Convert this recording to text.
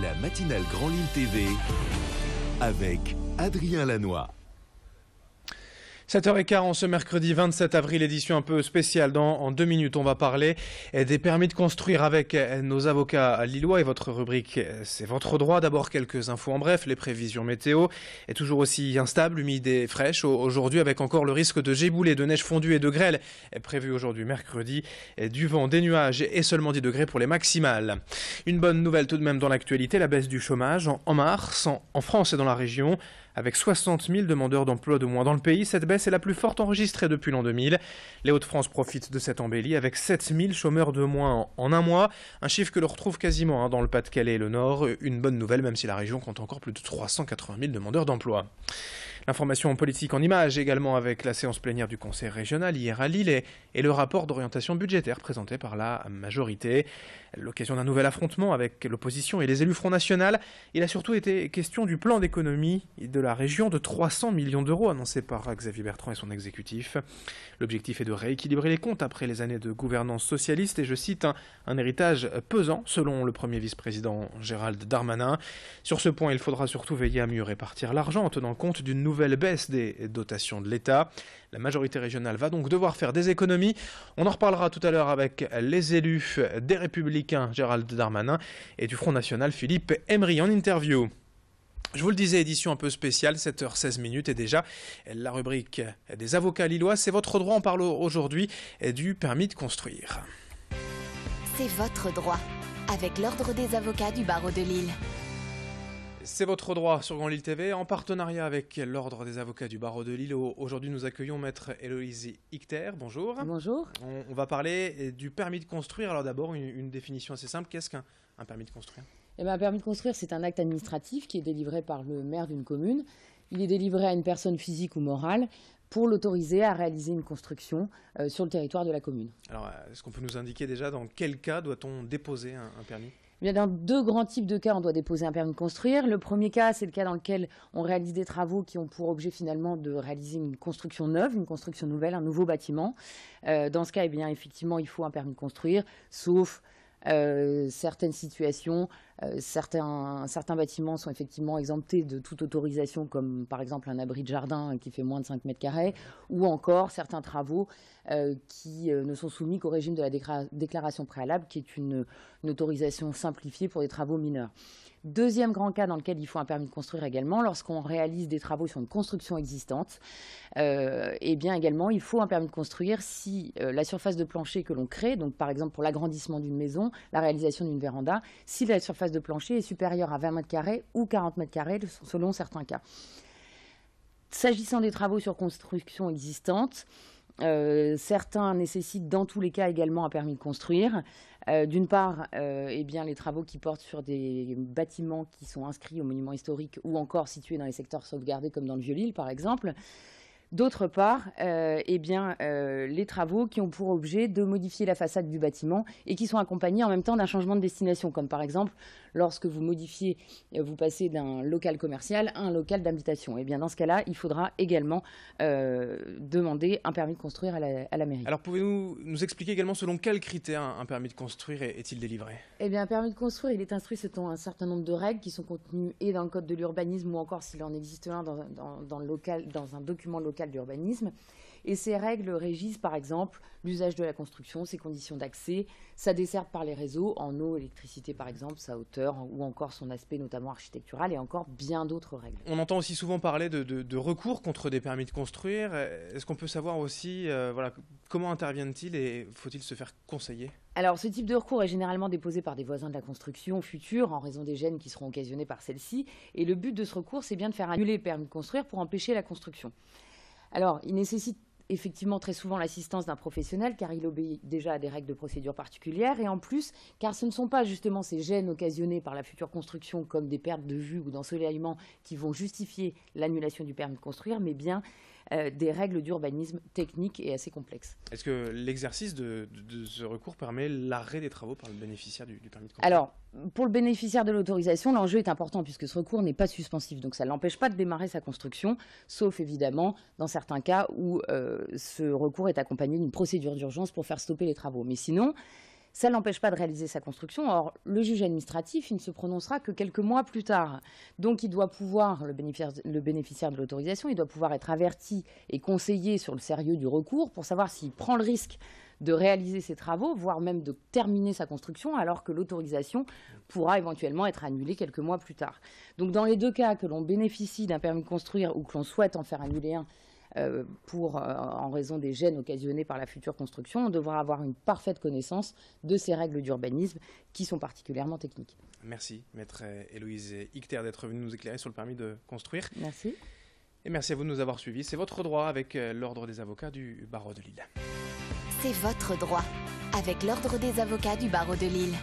la matinale Grand Lille TV avec Adrien Lannoy. 7h15 en ce mercredi 27 avril, édition un peu spéciale. Dans, en deux minutes, on va parler eh, des permis de construire avec eh, nos avocats lillois et votre rubrique eh, C'est votre droit. D'abord, quelques infos en bref. Les prévisions météo est toujours aussi instable, humide et fraîche aujourd'hui avec encore le risque de giboulée de neige fondue et de grêle prévu aujourd'hui mercredi. du vent, des nuages et seulement 10 degrés pour les maximales. Une bonne nouvelle tout de même dans l'actualité, la baisse du chômage en mars en France et dans la région. Avec 60 000 demandeurs d'emploi de moins dans le pays, cette baisse est la plus forte enregistrée depuis l'an 2000. Les Hauts-de-France profitent de cette embellie avec 7 000 chômeurs de moins en un mois, un chiffre que l'on retrouve quasiment hein, dans le Pas-de-Calais et le Nord. Une bonne nouvelle, même si la région compte encore plus de 380 000 demandeurs d'emploi. L'information en politique en images également avec la séance plénière du Conseil régional hier à Lille et, le rapport d'orientation budgétaire présenté par la majorité. L'occasion d'un nouvel affrontement avec l'opposition et les élus Front National, il a surtout été question du plan d'économie de la région de 300 millions d'euros annoncé par Xavier Bertrand et son exécutif. L'objectif est de rééquilibrer les comptes après les années de gouvernance socialiste et je cite un, héritage pesant selon le premier vice-président Gérald Darmanin. Sur ce point, il faudra surtout veiller à mieux répartir l'argent en tenant compte d'une nouvelle baisse des dotations de l'État. La majorité régionale va donc devoir faire des économies. On en reparlera tout à l'heure avec les élus des Républicains Gérald Darmanin et du Front National Philippe Emery en interview. Je vous le disais, édition un peu spéciale, 7h16 minutes et déjà la rubrique des avocats lillois, c'est votre droit, on parle aujourd'hui du permis de construire. C'est votre droit avec l'ordre des avocats du barreau de Lille. C'est votre droit sur Grand Lille TV en partenariat avec l'Ordre des avocats du barreau de Lille. Aujourd'hui, nous accueillons maître Héloïse Icter. Bonjour. Bonjour. On, va parler euh, du permis de construire. Alors d'abord, une, définition assez simple. Qu'est-ce qu'un permis de construire eh ben, Un permis de construire, c'est un acte administratif qui est délivré par le maire d'une commune. Il est délivré à une personne physique ou morale pour l'autoriser à réaliser une construction euh, sur le territoire de la commune. Alors, euh, est-ce qu'on peut nous indiquer déjà dans quel cas doit-on déposer un permis eh bien, dans deux grands types de cas, on doit déposer un permis de construire. Le premier cas, c'est le cas dans lequel on réalise des travaux qui ont pour objet finalement de réaliser une construction neuve, une construction nouvelle, un nouveau bâtiment. Euh, dans ce cas, eh bien, effectivement, il faut un permis de construire, sauf euh, certaines situations, euh, certains, bâtiments sont effectivement exemptés de toute autorisation, comme par exemple un abri de jardin qui fait moins de 5 mètres carrés, ou encore certains travaux euh, qui ne sont soumis qu'au régime de la déclaration préalable, qui est une, une autorisation simplifiée pour des travaux mineurs. Deuxième grand cas dans lequel il faut un permis de construire également, lorsqu'on réalise des travaux sur une construction existante, euh, eh bien également, il faut un permis de construire si euh, la surface de plancher que l'on crée, donc par exemple pour l'agrandissement d'une maison, la réalisation d'une véranda, si la surface de plancher est supérieure à 20 mètres carrés ou 40 mètres carrés, selon certains cas. S'agissant des travaux sur construction existante, euh, certains nécessitent dans tous les cas également un permis de construire. Euh, d'une part, euh, eh bien, les travaux qui portent sur des bâtiments qui sont inscrits aux monuments historiques ou encore situés dans les secteurs sauvegardés comme dans le Vieux-Lille par exemple. D'autre part, euh, eh bien, euh, les travaux qui ont pour objet de modifier la façade du bâtiment et qui sont accompagnés en même temps d'un changement de destination, comme par exemple lorsque vous modifiez, euh, vous passez d'un local commercial à un local d'habitation. Et eh bien dans ce cas-là, il faudra également demander un permis de construire à la, mairie. Alors pouvez-vous nous expliquer également selon quels critères un permis de construire est-il délivré Eh bien un permis de construire, il est instruit selon un certain nombre de règles qui sont contenues et dans le code de l'urbanisme ou encore s'il en existe un dans, le local, dans un document local d'urbanisme. Et ces règles régissent par exemple l'usage de la construction, ses conditions d'accès, sa desserte par les réseaux en eau, électricité par exemple, sa hauteur ou encore son aspect notamment architectural et encore bien d'autres règles. On entend aussi souvent parler de, recours contre des permis de construire. Est-ce qu'on peut savoir aussi euh, voilà, comment interviennent-ils et faut-il se faire conseiller alors, ce type de recours est généralement déposé par des voisins de la construction future en raison des gènes qui seront occasionnés par celle-ci. Et le but de ce recours, c'est bien de faire annuler le permis de construire pour empêcher la construction. Alors, il nécessite effectivement très souvent l'assistance d'un professionnel car il obéit déjà à des règles de procédure particulières et en plus car ce ne sont pas justement ces gènes occasionnés par la future construction comme des pertes de vue ou d'ensoleillement qui vont justifier l'annulation du permis de construire mais bien euh, des règles d'urbanisme techniques et assez complexes. Est-ce que l'exercice de, ce recours permet l'arrêt des travaux par le bénéficiaire du, permis de construire Alors, pour le bénéficiaire de l'autorisation, l'enjeu est important puisque ce recours n'est pas suspensif, donc ça ne l'empêche pas de démarrer sa construction, sauf évidemment dans certains cas où euh, ce recours est accompagné d'une procédure d'urgence pour faire stopper les travaux. Mais sinon, ça n'empêche pas de réaliser sa construction. Or, le juge administratif, il ne se prononcera que quelques mois plus tard. Donc, il doit pouvoir, le bénéficiaire de l'autorisation, il doit pouvoir être averti et conseillé sur le sérieux du recours pour savoir s'il prend le risque de réaliser ses travaux, voire même de terminer sa construction, alors que l'autorisation pourra éventuellement être annulée quelques mois plus tard. Donc, dans les deux cas, que l'on bénéficie d'un permis de construire ou que l'on souhaite en faire annuler un, euh, pour, euh, en raison des gènes occasionnés par la future construction, on devra avoir une parfaite connaissance de ces règles d'urbanisme qui sont particulièrement techniques. Merci, maître Héloïse Icter, d'être venue nous éclairer sur le permis de construire. Merci. Et merci à vous de nous avoir suivis. C'est votre droit avec euh, l'Ordre des avocats du barreau de Lille. C'est votre droit avec l'Ordre des avocats du barreau de Lille.